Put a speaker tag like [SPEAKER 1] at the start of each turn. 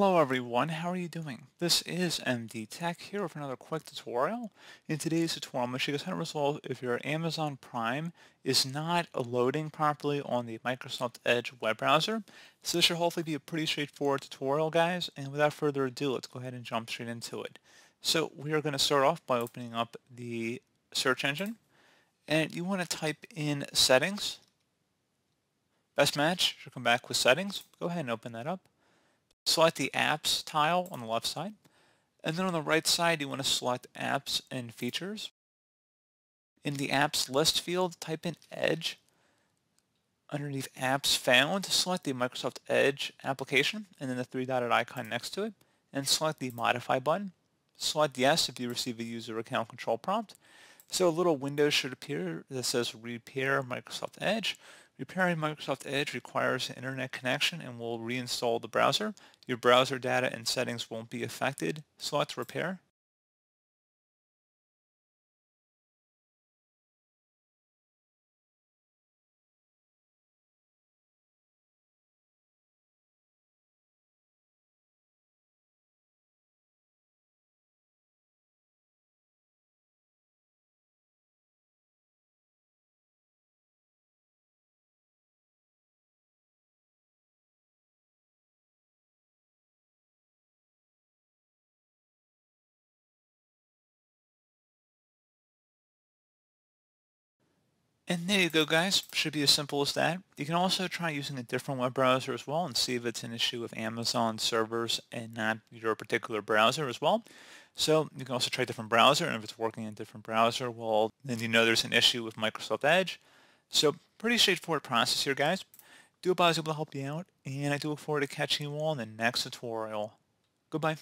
[SPEAKER 1] Hello everyone, how are you doing? This is MD Tech here with another quick tutorial. In today's tutorial, I'm going to show you how to resolve if your Amazon Prime is not loading properly on the Microsoft Edge web browser. So this should hopefully be a pretty straightforward tutorial, guys, and without further ado, let's go ahead and jump straight into it. So we are going to start off by opening up the search engine, and you want to type in settings. Best match should come back with settings. Go ahead and open that up. Select the Apps tile on the left side. And then on the right side, you want to select Apps and Features. In the Apps list field, type in Edge. Underneath Apps Found, select the Microsoft Edge application and then the three-dotted icon next to it, and select the Modify button. Select Yes if you receive a user account control prompt. So a little window should appear that says Repair Microsoft Edge. Repairing Microsoft Edge requires an internet connection and will reinstall the browser. Your browser data and settings won't be affected. Select Repair. And there you go, guys. Should be as simple as that. You can also try using a different web browser as well and see if it's an issue with Amazon servers and not your particular browser as well. So you can also try a different browser, and if it's working in a different browser, well, then you know there's an issue with Microsoft Edge. So pretty straightforward process here, guys. Do hope I was able to help you out, and I do look forward to catching you all in the next tutorial. Goodbye.